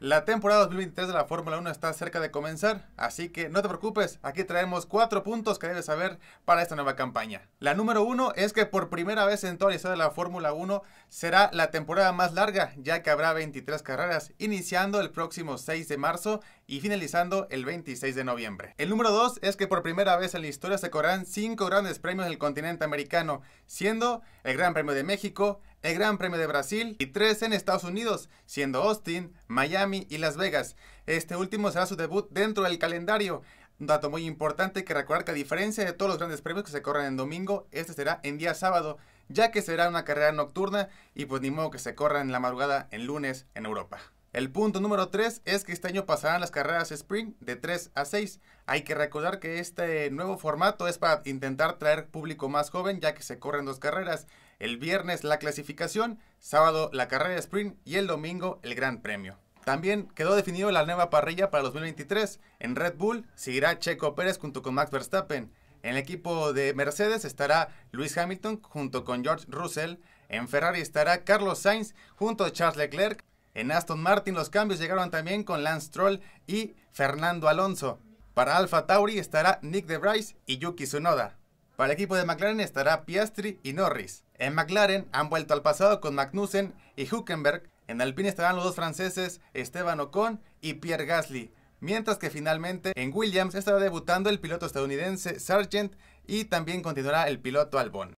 La temporada 2023 de la Fórmula 1 está cerca de comenzar, así que no te preocupes, aquí traemos cuatro puntos que debes saber para esta nueva campaña. La número uno es que por primera vez en toda la historia de la Fórmula 1 será la temporada más larga, ya que habrá 23 carreras, iniciando el próximo 6 de marzo y finalizando el 26 de noviembre. El número dos es que por primera vez en la historia se correrán cinco grandes premios del continente americano, siendo el Gran Premio de México, el Gran Premio de Brasil y tres en Estados Unidos, siendo Austin, Miami y Las Vegas. Este último será su debut dentro del calendario. Un dato muy importante que recordar que a diferencia de todos los grandes premios que se corren en domingo, este será en día sábado, ya que será una carrera nocturna y pues ni modo que se corra en la madrugada en lunes en Europa. El punto número 3 es que este año pasarán las carreras Spring de 3 a 6. Hay que recordar que este nuevo formato es para intentar traer público más joven ya que se corren dos carreras. El viernes la clasificación, sábado la carrera sprint y el domingo el Gran Premio. También quedó definido la nueva parrilla para 2023. En Red Bull seguirá Checo Pérez junto con Max Verstappen. En el equipo de Mercedes estará Lewis Hamilton junto con George Russell. En Ferrari estará Carlos Sainz junto a Charles Leclerc. En Aston Martin los cambios llegaron también con Lance Troll y Fernando Alonso. Para Alfa Tauri estará Nick De DeVries y Yuki Tsunoda. Para el equipo de McLaren estará Piastri y Norris. En McLaren han vuelto al pasado con Magnussen y Huckenberg. En Alpine estarán los dos franceses Esteban Ocon y Pierre Gasly. Mientras que finalmente en Williams estará debutando el piloto estadounidense Sargent y también continuará el piloto Albon.